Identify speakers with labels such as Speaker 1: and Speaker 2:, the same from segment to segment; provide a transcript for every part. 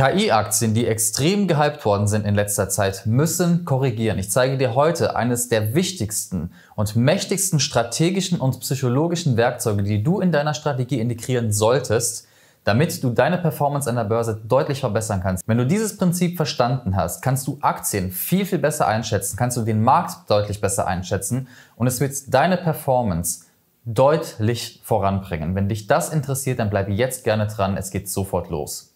Speaker 1: KI-Aktien, die extrem gehypt worden sind in letzter Zeit, müssen korrigieren. Ich zeige dir heute eines der wichtigsten und mächtigsten strategischen und psychologischen Werkzeuge, die du in deiner Strategie integrieren solltest, damit du deine Performance an der Börse deutlich verbessern kannst. Wenn du dieses Prinzip verstanden hast, kannst du Aktien viel, viel besser einschätzen, kannst du den Markt deutlich besser einschätzen und es wird deine Performance deutlich voranbringen. Wenn dich das interessiert, dann bleibe jetzt gerne dran. Es geht sofort los.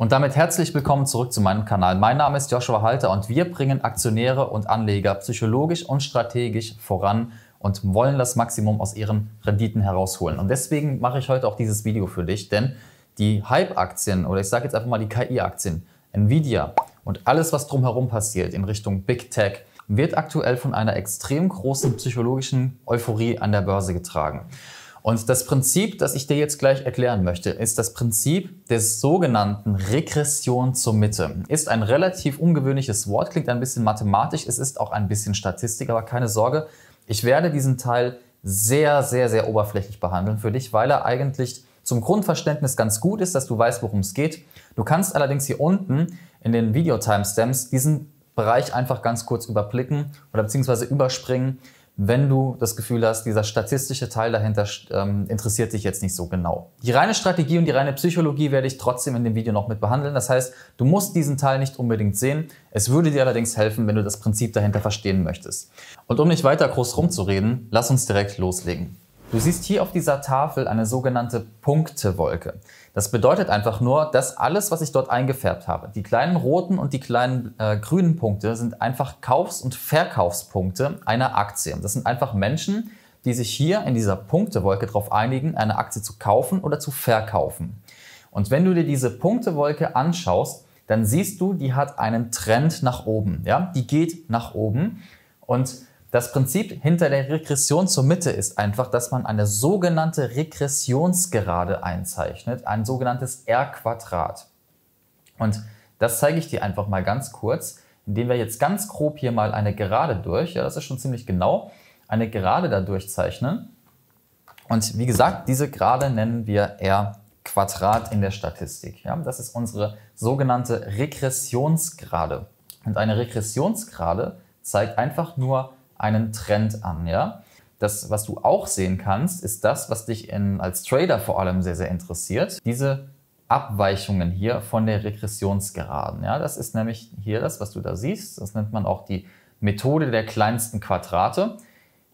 Speaker 1: Und damit herzlich willkommen zurück zu meinem Kanal. Mein Name ist Joshua Halter und wir bringen Aktionäre und Anleger psychologisch und strategisch voran und wollen das Maximum aus ihren Renditen herausholen. Und deswegen mache ich heute auch dieses Video für dich, denn die Hype-Aktien oder ich sage jetzt einfach mal die KI-Aktien, Nvidia und alles, was drumherum passiert in Richtung Big Tech, wird aktuell von einer extrem großen psychologischen Euphorie an der Börse getragen. Und das Prinzip, das ich dir jetzt gleich erklären möchte, ist das Prinzip der sogenannten Regression zur Mitte. Ist ein relativ ungewöhnliches Wort, klingt ein bisschen mathematisch, es ist auch ein bisschen Statistik, aber keine Sorge, ich werde diesen Teil sehr, sehr, sehr oberflächlich behandeln für dich, weil er eigentlich zum Grundverständnis ganz gut ist, dass du weißt, worum es geht. Du kannst allerdings hier unten in den Video-Timestamps diesen Bereich einfach ganz kurz überblicken oder beziehungsweise überspringen, wenn du das Gefühl hast, dieser statistische Teil dahinter ähm, interessiert dich jetzt nicht so genau. Die reine Strategie und die reine Psychologie werde ich trotzdem in dem Video noch mit behandeln. Das heißt, du musst diesen Teil nicht unbedingt sehen. Es würde dir allerdings helfen, wenn du das Prinzip dahinter verstehen möchtest. Und um nicht weiter groß rumzureden, lass uns direkt loslegen. Du siehst hier auf dieser Tafel eine sogenannte Punktewolke. Das bedeutet einfach nur, dass alles, was ich dort eingefärbt habe, die kleinen roten und die kleinen äh, grünen Punkte sind einfach Kaufs- und Verkaufspunkte einer Aktie. Das sind einfach Menschen, die sich hier in dieser Punktewolke darauf einigen, eine Aktie zu kaufen oder zu verkaufen. Und wenn du dir diese Punktewolke anschaust, dann siehst du, die hat einen Trend nach oben. Ja? Die geht nach oben. Und das Prinzip hinter der Regression zur Mitte ist einfach, dass man eine sogenannte Regressionsgerade einzeichnet, ein sogenanntes R-Quadrat. Und das zeige ich dir einfach mal ganz kurz, indem wir jetzt ganz grob hier mal eine Gerade durch, ja, das ist schon ziemlich genau, eine Gerade da durchzeichnen. Und wie gesagt, diese Gerade nennen wir R Quadrat in der Statistik. Ja, das ist unsere sogenannte Regressionsgerade. Und eine Regressionsgerade zeigt einfach nur einen Trend an, ja. Das, was du auch sehen kannst, ist das, was dich in, als Trader vor allem sehr, sehr interessiert. Diese Abweichungen hier von der Regressionsgeraden. Ja, das ist nämlich hier das, was du da siehst. Das nennt man auch die Methode der kleinsten Quadrate.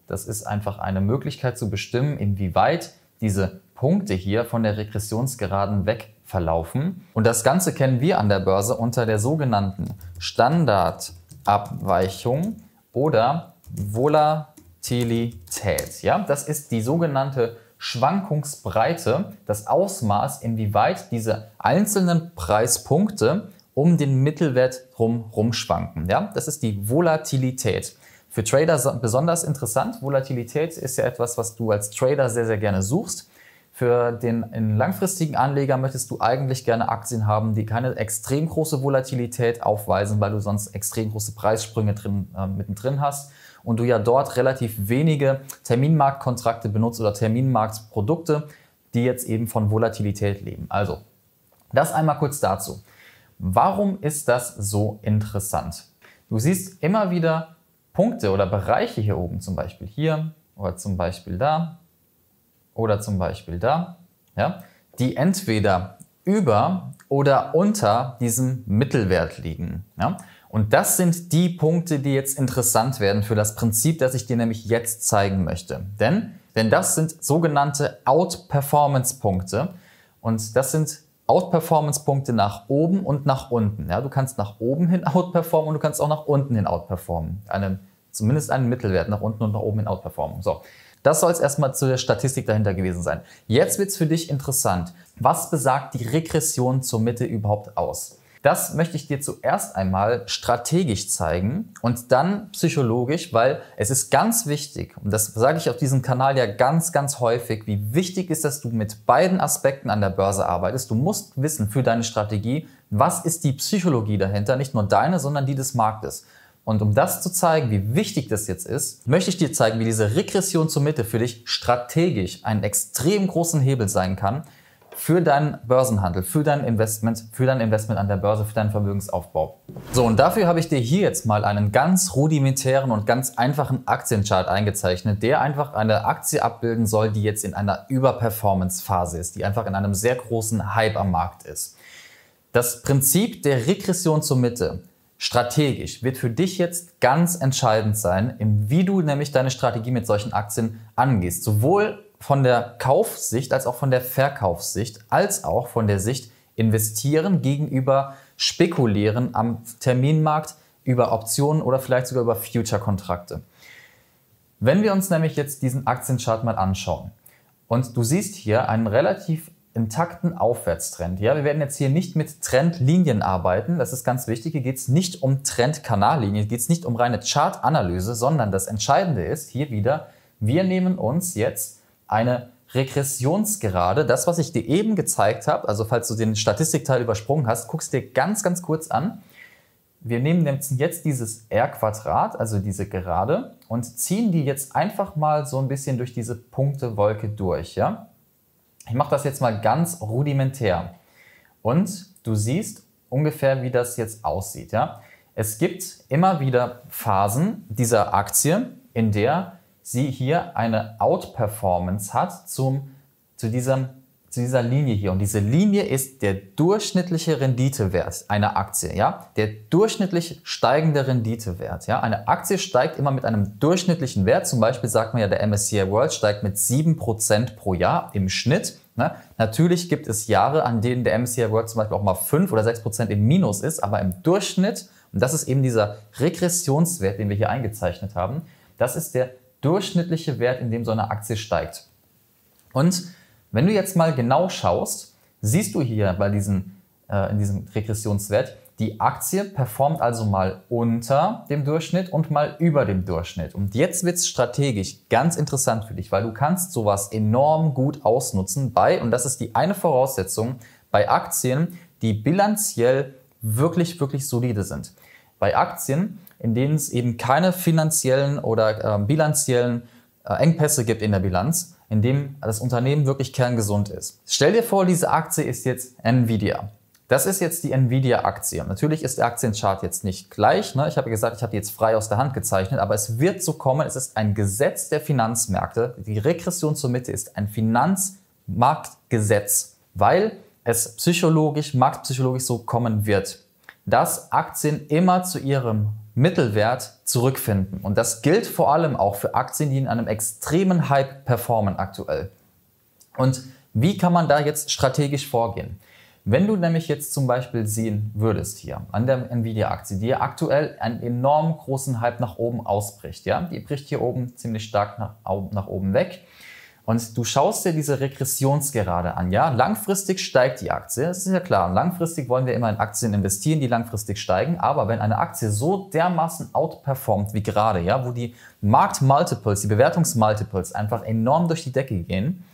Speaker 1: Das ist einfach eine Möglichkeit zu bestimmen, inwieweit diese Punkte hier von der Regressionsgeraden weg verlaufen. Und das Ganze kennen wir an der Börse unter der sogenannten Standardabweichung oder Volatilität. Ja? Das ist die sogenannte Schwankungsbreite, das Ausmaß, inwieweit diese einzelnen Preispunkte um den Mittelwert herum schwanken. Ja? Das ist die Volatilität. Für Trader besonders interessant. Volatilität ist ja etwas, was du als Trader sehr, sehr gerne suchst. Für den langfristigen Anleger möchtest du eigentlich gerne Aktien haben, die keine extrem große Volatilität aufweisen, weil du sonst extrem große Preissprünge drin, äh, mittendrin hast und du ja dort relativ wenige Terminmarktkontrakte benutzt oder Terminmarktprodukte, die jetzt eben von Volatilität leben. Also, das einmal kurz dazu. Warum ist das so interessant? Du siehst immer wieder Punkte oder Bereiche hier oben, zum Beispiel hier oder zum Beispiel da, oder zum Beispiel da, ja, die entweder über oder unter diesem Mittelwert liegen. Ja? Und das sind die Punkte, die jetzt interessant werden für das Prinzip, das ich dir nämlich jetzt zeigen möchte. Denn, denn das sind sogenannte Outperformance-Punkte. Und das sind Outperformance-Punkte nach oben und nach unten. Ja, du kannst nach oben hin outperformen und du kannst auch nach unten hin outperformen. Eine Zumindest einen Mittelwert nach unten und nach oben in Outperformung. So. Das soll es erstmal zu der Statistik dahinter gewesen sein. Jetzt wird es für dich interessant. Was besagt die Regression zur Mitte überhaupt aus? Das möchte ich dir zuerst einmal strategisch zeigen und dann psychologisch, weil es ist ganz wichtig, und das sage ich auf diesem Kanal ja ganz, ganz häufig, wie wichtig ist, dass du mit beiden Aspekten an der Börse arbeitest. Du musst wissen für deine Strategie, was ist die Psychologie dahinter, nicht nur deine, sondern die des Marktes. Und um das zu zeigen, wie wichtig das jetzt ist, möchte ich dir zeigen, wie diese Regression zur Mitte für dich strategisch einen extrem großen Hebel sein kann für deinen Börsenhandel, für dein Investment, für dein Investment an der Börse, für deinen Vermögensaufbau. So, und dafür habe ich dir hier jetzt mal einen ganz rudimentären und ganz einfachen Aktienchart eingezeichnet, der einfach eine Aktie abbilden soll, die jetzt in einer Überperformance-Phase ist, die einfach in einem sehr großen Hype am Markt ist. Das Prinzip der Regression zur Mitte strategisch wird für dich jetzt ganz entscheidend sein, wie du nämlich deine Strategie mit solchen Aktien angehst. Sowohl von der Kaufsicht als auch von der Verkaufssicht, als auch von der Sicht investieren gegenüber spekulieren am Terminmarkt über Optionen oder vielleicht sogar über Future-Kontrakte. Wenn wir uns nämlich jetzt diesen Aktienchart mal anschauen und du siehst hier einen relativ im takten Aufwärtstrend. Ja, wir werden jetzt hier nicht mit Trendlinien arbeiten. Das ist ganz wichtig. Hier geht es nicht um Trendkanallinien, hier geht es nicht um reine Chartanalyse, sondern das Entscheidende ist hier wieder, wir nehmen uns jetzt eine Regressionsgerade, das, was ich dir eben gezeigt habe, also falls du den Statistikteil übersprungen hast, guckst dir ganz, ganz kurz an. Wir nehmen jetzt dieses R-Quadrat, also diese Gerade, und ziehen die jetzt einfach mal so ein bisschen durch diese Punktewolke durch. Ja? Ich mache das jetzt mal ganz rudimentär. Und du siehst ungefähr, wie das jetzt aussieht. Ja? Es gibt immer wieder Phasen dieser Aktie, in der sie hier eine Outperformance hat zum, zu diesem zu dieser Linie hier. Und diese Linie ist der durchschnittliche Renditewert einer Aktie, ja? Der durchschnittlich steigende Renditewert, ja? Eine Aktie steigt immer mit einem durchschnittlichen Wert. Zum Beispiel sagt man ja, der MSCI World steigt mit 7% pro Jahr im Schnitt. Ne? Natürlich gibt es Jahre, an denen der MSCI World zum Beispiel auch mal 5 oder 6% im Minus ist, aber im Durchschnitt, und das ist eben dieser Regressionswert, den wir hier eingezeichnet haben, das ist der durchschnittliche Wert, in dem so eine Aktie steigt. Und wenn du jetzt mal genau schaust, siehst du hier bei diesem, äh, in diesem Regressionswert, die Aktie performt also mal unter dem Durchschnitt und mal über dem Durchschnitt. Und jetzt wird es strategisch ganz interessant für dich, weil du kannst sowas enorm gut ausnutzen bei, und das ist die eine Voraussetzung, bei Aktien, die bilanziell wirklich, wirklich solide sind. Bei Aktien, in denen es eben keine finanziellen oder äh, bilanziellen äh, Engpässe gibt in der Bilanz, in dem das Unternehmen wirklich kerngesund ist. Stell dir vor, diese Aktie ist jetzt Nvidia. Das ist jetzt die Nvidia-Aktie. Natürlich ist der Aktienchart jetzt nicht gleich. Ne? Ich habe gesagt, ich habe die jetzt frei aus der Hand gezeichnet, aber es wird so kommen. Es ist ein Gesetz der Finanzmärkte. Die Regression zur Mitte ist ein Finanzmarktgesetz, weil es psychologisch, marktpsychologisch so kommen wird, dass Aktien immer zu ihrem Mittelwert zurückfinden. Und das gilt vor allem auch für Aktien, die in einem extremen Hype performen aktuell. Und wie kann man da jetzt strategisch vorgehen? Wenn du nämlich jetzt zum Beispiel sehen würdest hier an der Nvidia-Aktie, die ja aktuell einen enorm großen Hype nach oben ausbricht, ja, die bricht hier oben ziemlich stark nach, nach oben weg und du schaust dir diese Regressionsgerade an, ja? Langfristig steigt die Aktie, das ist ja klar. Langfristig wollen wir immer in Aktien investieren, die langfristig steigen. Aber wenn eine Aktie so dermaßen outperformt wie gerade, ja, wo die Marktmultiples, die Bewertungsmultiples einfach enorm durch die Decke gehen,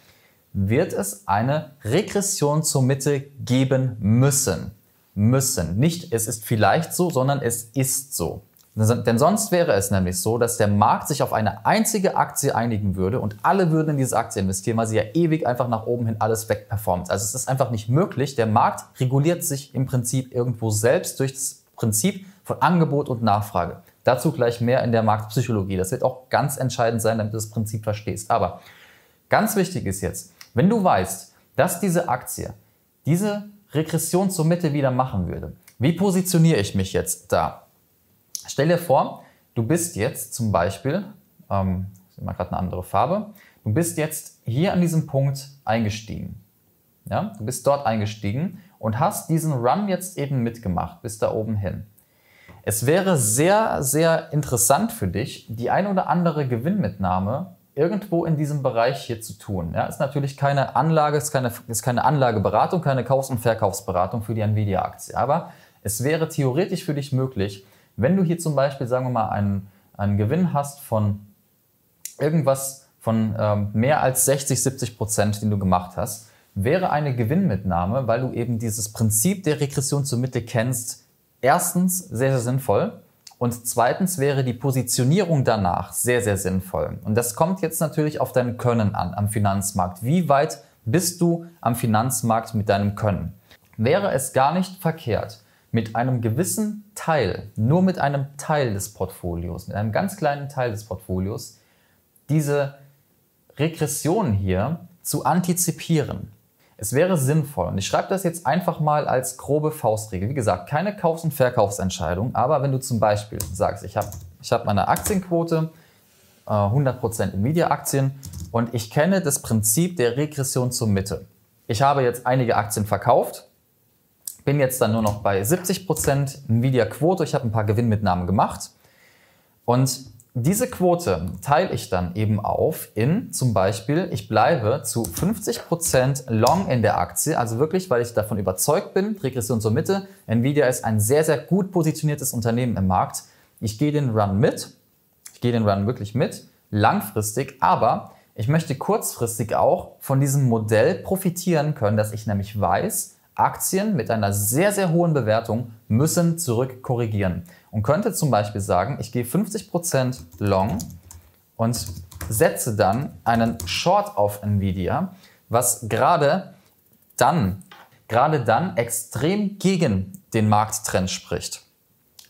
Speaker 1: wird es eine Regression zur Mitte geben müssen. Müssen. Nicht es ist vielleicht so, sondern es ist so. Denn sonst wäre es nämlich so, dass der Markt sich auf eine einzige Aktie einigen würde und alle würden in diese Aktie investieren, weil sie ja ewig einfach nach oben hin alles wegperformt. Also es ist einfach nicht möglich. Der Markt reguliert sich im Prinzip irgendwo selbst durch das Prinzip von Angebot und Nachfrage. Dazu gleich mehr in der Marktpsychologie. Das wird auch ganz entscheidend sein, damit du das Prinzip verstehst. Aber ganz wichtig ist jetzt, wenn du weißt, dass diese Aktie diese Regression zur Mitte wieder machen würde, wie positioniere ich mich jetzt da? Stell dir vor, du bist jetzt zum Beispiel, ähm, ich mal gerade eine andere Farbe, du bist jetzt hier an diesem Punkt eingestiegen. Ja? Du bist dort eingestiegen und hast diesen Run jetzt eben mitgemacht, bis da oben hin. Es wäre sehr, sehr interessant für dich, die ein oder andere Gewinnmitnahme irgendwo in diesem Bereich hier zu tun. Ja, ist natürlich keine Anlage, ist keine, ist keine Anlageberatung, keine Kaufs- und Verkaufsberatung für die Nvidia-Aktie. Aber es wäre theoretisch für dich möglich, wenn du hier zum Beispiel, sagen wir mal, einen, einen Gewinn hast von irgendwas von ähm, mehr als 60, 70 Prozent, den du gemacht hast, wäre eine Gewinnmitnahme, weil du eben dieses Prinzip der Regression zur Mitte kennst, erstens sehr, sehr sinnvoll und zweitens wäre die Positionierung danach sehr, sehr sinnvoll. Und das kommt jetzt natürlich auf dein Können an am Finanzmarkt. Wie weit bist du am Finanzmarkt mit deinem Können? Wäre es gar nicht verkehrt, mit einem gewissen Teil, nur mit einem Teil des Portfolios, mit einem ganz kleinen Teil des Portfolios, diese Regression hier zu antizipieren. Es wäre sinnvoll, und ich schreibe das jetzt einfach mal als grobe Faustregel. Wie gesagt, keine Kaufs- und Verkaufsentscheidung, aber wenn du zum Beispiel sagst, ich habe ich hab meine Aktienquote, 100% äh, Nvidia-Aktien und ich kenne das Prinzip der Regression zur Mitte. Ich habe jetzt einige Aktien verkauft bin jetzt dann nur noch bei 70% Nvidia-Quote. Ich habe ein paar Gewinnmitnahmen gemacht. Und diese Quote teile ich dann eben auf in zum Beispiel, ich bleibe zu 50% long in der Aktie, also wirklich, weil ich davon überzeugt bin, Regression zur Mitte, Nvidia ist ein sehr, sehr gut positioniertes Unternehmen im Markt. Ich gehe den Run mit, ich gehe den Run wirklich mit, langfristig, aber ich möchte kurzfristig auch von diesem Modell profitieren können, dass ich nämlich weiß, Aktien mit einer sehr, sehr hohen Bewertung müssen zurück korrigieren und könnte zum Beispiel sagen, ich gehe 50% long und setze dann einen Short auf Nvidia, was gerade dann, gerade dann extrem gegen den Markttrend spricht.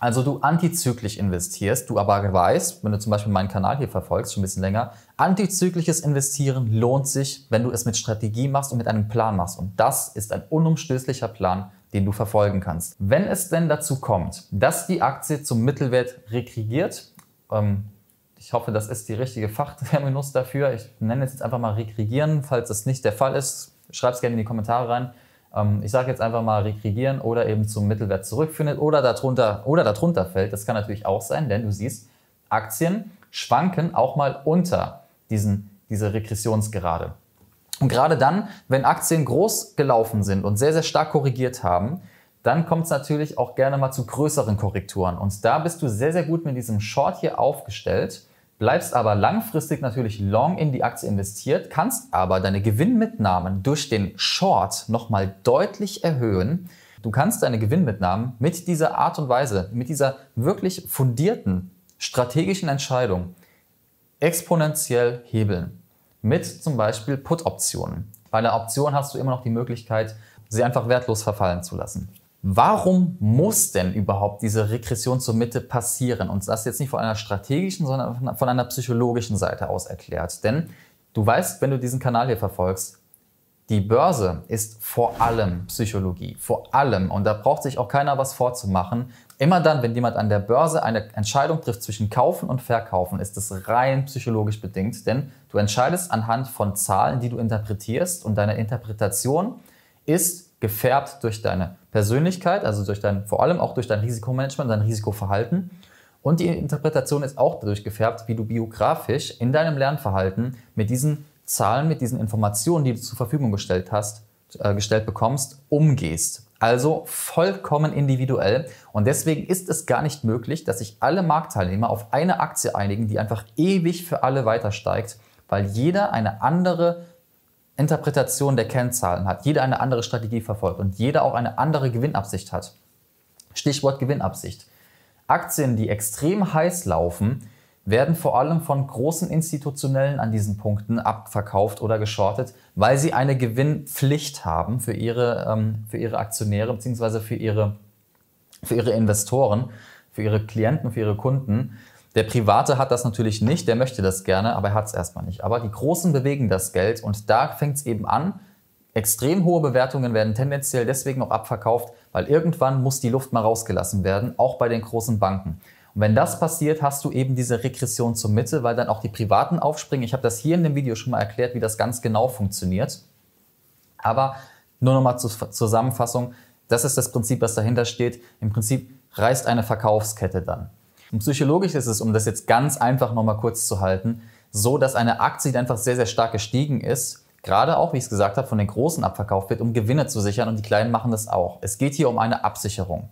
Speaker 1: Also du antizyklisch investierst, du aber weißt, wenn du zum Beispiel meinen Kanal hier verfolgst, schon ein bisschen länger, antizyklisches Investieren lohnt sich, wenn du es mit Strategie machst und mit einem Plan machst. Und das ist ein unumstößlicher Plan, den du verfolgen kannst. Wenn es denn dazu kommt, dass die Aktie zum Mittelwert rekrigiert, ähm, ich hoffe, das ist die richtige Fachterminus dafür. Ich nenne es jetzt einfach mal rekrigieren. Falls das nicht der Fall ist, schreib es gerne in die Kommentare rein. Ähm, ich sage jetzt einfach mal, regregieren oder eben zum Mittelwert zurückfindet oder darunter, oder darunter fällt. Das kann natürlich auch sein, denn du siehst, Aktien schwanken auch mal unter diesen, diese Regressionsgerade. Und gerade dann, wenn Aktien groß gelaufen sind und sehr, sehr stark korrigiert haben, dann kommt es natürlich auch gerne mal zu größeren Korrekturen. Und da bist du sehr, sehr gut mit diesem Short hier aufgestellt bleibst aber langfristig natürlich long in die Aktie investiert, kannst aber deine Gewinnmitnahmen durch den Short nochmal deutlich erhöhen. Du kannst deine Gewinnmitnahmen mit dieser Art und Weise, mit dieser wirklich fundierten strategischen Entscheidung exponentiell hebeln. Mit zum Beispiel Put-Optionen. Bei einer Option hast du immer noch die Möglichkeit, sie einfach wertlos verfallen zu lassen. Warum muss denn überhaupt diese Regression zur Mitte passieren? Und das jetzt nicht von einer strategischen, sondern von einer psychologischen Seite aus erklärt. Denn du weißt, wenn du diesen Kanal hier verfolgst, die Börse ist vor allem Psychologie, vor allem, und da braucht sich auch keiner was vorzumachen, immer dann, wenn jemand an der Börse eine Entscheidung trifft zwischen Kaufen und Verkaufen, ist es rein psychologisch bedingt, denn du entscheidest anhand von Zahlen, die du interpretierst und deine Interpretation ist gefärbt durch deine Persönlichkeit, also durch dein, vor allem auch durch dein Risikomanagement, dein Risikoverhalten. Und die Interpretation ist auch dadurch gefärbt, wie du biografisch in deinem Lernverhalten mit diesen Zahlen, mit diesen Informationen, die du zur Verfügung gestellt hast, äh, gestellt bekommst, umgehst. Also vollkommen individuell. Und deswegen ist es gar nicht möglich, dass sich alle Marktteilnehmer auf eine Aktie einigen, die einfach ewig für alle weiter steigt, weil jeder eine andere Interpretation der Kennzahlen hat, jeder eine andere Strategie verfolgt und jeder auch eine andere Gewinnabsicht hat. Stichwort Gewinnabsicht. Aktien, die extrem heiß laufen, werden vor allem von großen Institutionellen an diesen Punkten abverkauft oder geschortet, weil sie eine Gewinnpflicht haben für ihre, ähm, für ihre Aktionäre bzw. Für ihre, für ihre Investoren, für ihre Klienten, für ihre Kunden. Der Private hat das natürlich nicht, der möchte das gerne, aber er hat es erstmal nicht. Aber die Großen bewegen das Geld und da fängt es eben an. Extrem hohe Bewertungen werden tendenziell deswegen auch abverkauft, weil irgendwann muss die Luft mal rausgelassen werden, auch bei den großen Banken. Und wenn das passiert, hast du eben diese Regression zur Mitte, weil dann auch die Privaten aufspringen. Ich habe das hier in dem Video schon mal erklärt, wie das ganz genau funktioniert. Aber nur nochmal zur Zusammenfassung, das ist das Prinzip, was dahinter steht. Im Prinzip reißt eine Verkaufskette dann. Und psychologisch ist es, um das jetzt ganz einfach nochmal kurz zu halten, so, dass eine Aktie, die einfach sehr, sehr stark gestiegen ist, gerade auch, wie ich es gesagt habe, von den Großen abverkauft wird, um Gewinne zu sichern und die Kleinen machen das auch. Es geht hier um eine Absicherung.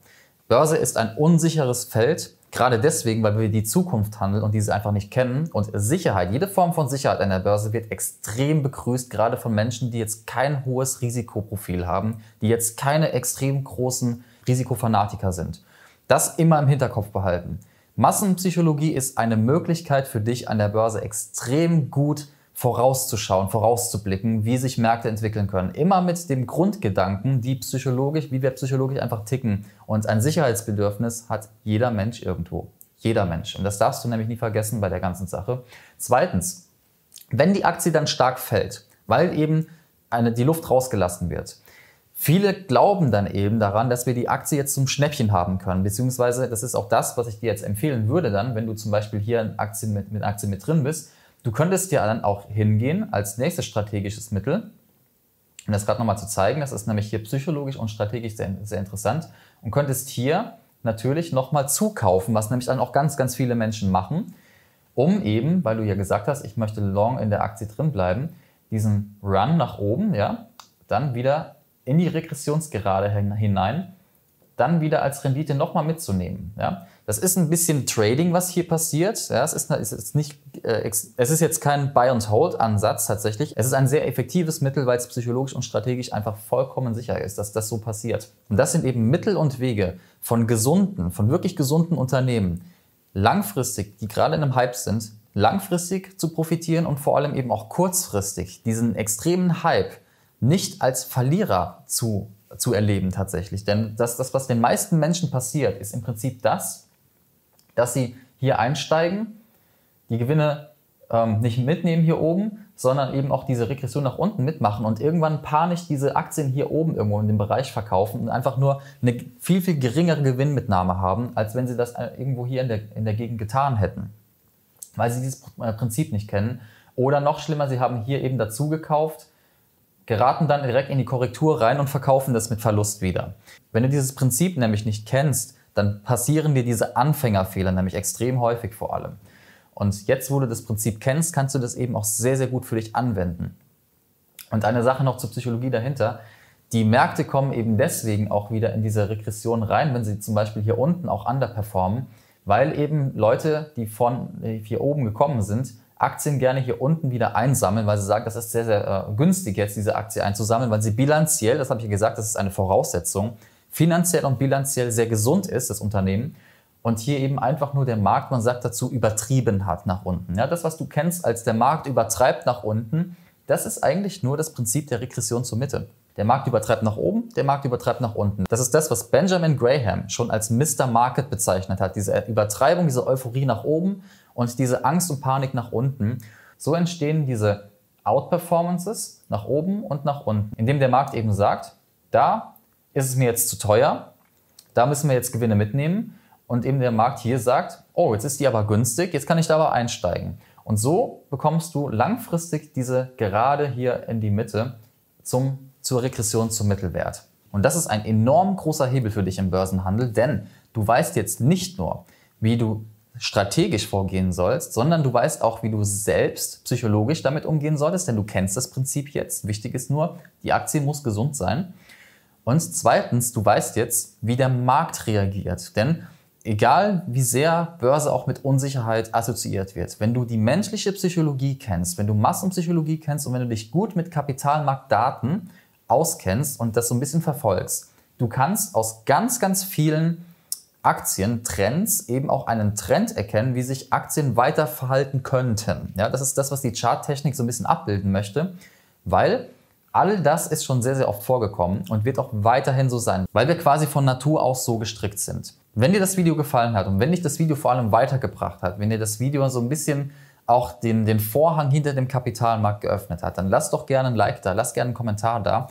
Speaker 1: Börse ist ein unsicheres Feld, gerade deswegen, weil wir die Zukunft handeln und diese einfach nicht kennen. Und Sicherheit, jede Form von Sicherheit an der Börse wird extrem begrüßt, gerade von Menschen, die jetzt kein hohes Risikoprofil haben, die jetzt keine extrem großen Risikofanatiker sind. Das immer im Hinterkopf behalten. Massenpsychologie ist eine Möglichkeit für dich an der Börse extrem gut vorauszuschauen, vorauszublicken, wie sich Märkte entwickeln können. Immer mit dem Grundgedanken, die psychologisch, wie wir psychologisch einfach ticken. Und ein Sicherheitsbedürfnis hat jeder Mensch irgendwo. Jeder Mensch. Und das darfst du nämlich nie vergessen bei der ganzen Sache. Zweitens, wenn die Aktie dann stark fällt, weil eben eine, die Luft rausgelassen wird, Viele glauben dann eben daran, dass wir die Aktie jetzt zum Schnäppchen haben können, beziehungsweise das ist auch das, was ich dir jetzt empfehlen würde dann, wenn du zum Beispiel hier in Aktien mit, mit Aktien mit drin bist. Du könntest dir dann auch hingehen als nächstes strategisches Mittel, um das gerade nochmal zu zeigen, das ist nämlich hier psychologisch und strategisch sehr, sehr interessant und könntest hier natürlich nochmal zukaufen, was nämlich dann auch ganz, ganz viele Menschen machen, um eben, weil du ja gesagt hast, ich möchte long in der Aktie drin bleiben, diesen Run nach oben, ja, dann wieder in die Regressionsgerade hinein, dann wieder als Rendite nochmal mitzunehmen. Ja? Das ist ein bisschen Trading, was hier passiert. Ja, es, ist, es, ist nicht, äh, es ist jetzt kein Buy-and-Hold-Ansatz tatsächlich. Es ist ein sehr effektives Mittel, weil es psychologisch und strategisch einfach vollkommen sicher ist, dass das so passiert. Und das sind eben Mittel und Wege von gesunden, von wirklich gesunden Unternehmen, langfristig, die gerade in einem Hype sind, langfristig zu profitieren und vor allem eben auch kurzfristig diesen extremen Hype nicht als Verlierer zu, zu erleben tatsächlich. Denn das, das, was den meisten Menschen passiert, ist im Prinzip das, dass sie hier einsteigen, die Gewinne ähm, nicht mitnehmen hier oben, sondern eben auch diese Regression nach unten mitmachen und irgendwann panisch diese Aktien hier oben irgendwo in dem Bereich verkaufen und einfach nur eine viel, viel geringere Gewinnmitnahme haben, als wenn sie das äh, irgendwo hier in der, in der Gegend getan hätten, weil sie dieses äh, Prinzip nicht kennen. Oder noch schlimmer, sie haben hier eben dazu gekauft geraten dann direkt in die Korrektur rein und verkaufen das mit Verlust wieder. Wenn du dieses Prinzip nämlich nicht kennst, dann passieren dir diese Anfängerfehler nämlich extrem häufig vor allem. Und jetzt, wo du das Prinzip kennst, kannst du das eben auch sehr, sehr gut für dich anwenden. Und eine Sache noch zur Psychologie dahinter. Die Märkte kommen eben deswegen auch wieder in diese Regression rein, wenn sie zum Beispiel hier unten auch underperformen, weil eben Leute, die von hier oben gekommen sind, Aktien gerne hier unten wieder einsammeln, weil sie sagen, das ist sehr, sehr äh, günstig jetzt, diese Aktie einzusammeln, weil sie bilanziell, das habe ich ja gesagt, das ist eine Voraussetzung, finanziell und bilanziell sehr gesund ist, das Unternehmen. Und hier eben einfach nur der Markt, man sagt dazu, übertrieben hat nach unten. Ja, das, was du kennst als der Markt übertreibt nach unten, das ist eigentlich nur das Prinzip der Regression zur Mitte. Der Markt übertreibt nach oben, der Markt übertreibt nach unten. Das ist das, was Benjamin Graham schon als Mr. Market bezeichnet hat. Diese Übertreibung, diese Euphorie nach oben und diese Angst und Panik nach unten. So entstehen diese Outperformances nach oben und nach unten, indem der Markt eben sagt, da ist es mir jetzt zu teuer, da müssen wir jetzt Gewinne mitnehmen und eben der Markt hier sagt, oh, jetzt ist die aber günstig, jetzt kann ich da aber einsteigen. Und so bekommst du langfristig diese gerade hier in die Mitte zum, zur Regression zum Mittelwert. Und das ist ein enorm großer Hebel für dich im Börsenhandel, denn du weißt jetzt nicht nur, wie du strategisch vorgehen sollst, sondern du weißt auch, wie du selbst psychologisch damit umgehen solltest, denn du kennst das Prinzip jetzt. Wichtig ist nur, die Aktie muss gesund sein. Und zweitens, du weißt jetzt, wie der Markt reagiert, denn egal wie sehr Börse auch mit Unsicherheit assoziiert wird, wenn du die menschliche Psychologie kennst, wenn du Massenpsychologie kennst und wenn du dich gut mit Kapitalmarktdaten auskennst und das so ein bisschen verfolgst, du kannst aus ganz, ganz vielen Aktientrends eben auch einen Trend erkennen, wie sich Aktien weiter verhalten könnten. Ja, das ist das, was die Charttechnik so ein bisschen abbilden möchte, weil all das ist schon sehr, sehr oft vorgekommen und wird auch weiterhin so sein, weil wir quasi von Natur aus so gestrickt sind. Wenn dir das Video gefallen hat und wenn dich das Video vor allem weitergebracht hat, wenn dir das Video so ein bisschen auch den, den Vorhang hinter dem Kapitalmarkt geöffnet hat, dann lass doch gerne ein Like da, lass gerne einen Kommentar da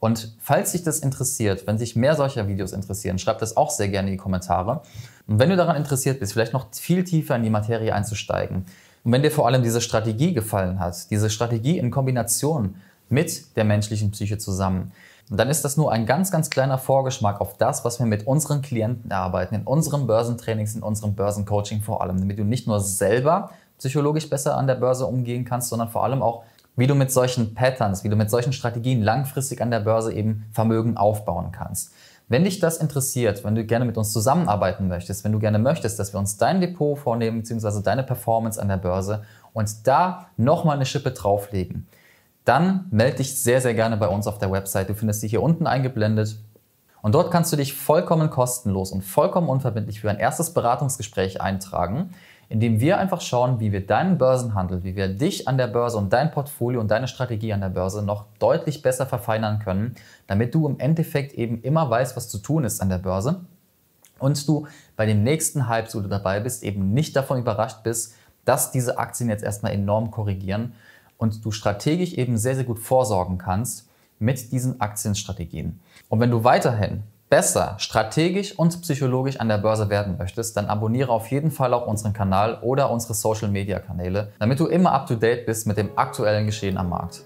Speaker 1: und falls dich das interessiert, wenn sich mehr solcher Videos interessieren, schreib das auch sehr gerne in die Kommentare. Und wenn du daran interessiert bist, vielleicht noch viel tiefer in die Materie einzusteigen. Und wenn dir vor allem diese Strategie gefallen hat, diese Strategie in Kombination mit der menschlichen Psyche zusammen, dann ist das nur ein ganz, ganz kleiner Vorgeschmack auf das, was wir mit unseren Klienten erarbeiten, in unseren Börsentrainings, in unserem Börsencoaching vor allem, damit du nicht nur selber psychologisch besser an der Börse umgehen kannst, sondern vor allem auch wie du mit solchen Patterns, wie du mit solchen Strategien langfristig an der Börse eben Vermögen aufbauen kannst. Wenn dich das interessiert, wenn du gerne mit uns zusammenarbeiten möchtest, wenn du gerne möchtest, dass wir uns dein Depot vornehmen, bzw. deine Performance an der Börse und da nochmal eine Schippe drauflegen, dann melde dich sehr, sehr gerne bei uns auf der Website. Du findest sie hier unten eingeblendet. Und dort kannst du dich vollkommen kostenlos und vollkommen unverbindlich für ein erstes Beratungsgespräch eintragen indem wir einfach schauen, wie wir deinen Börsenhandel, wie wir dich an der Börse und dein Portfolio und deine Strategie an der Börse noch deutlich besser verfeinern können, damit du im Endeffekt eben immer weißt, was zu tun ist an der Börse und du bei dem nächsten Hype, wo du dabei bist, eben nicht davon überrascht bist, dass diese Aktien jetzt erstmal enorm korrigieren und du strategisch eben sehr, sehr gut vorsorgen kannst mit diesen Aktienstrategien. Und wenn du weiterhin besser strategisch und psychologisch an der Börse werden möchtest, dann abonniere auf jeden Fall auch unseren Kanal oder unsere Social Media Kanäle, damit du immer up to date bist mit dem aktuellen Geschehen am Markt.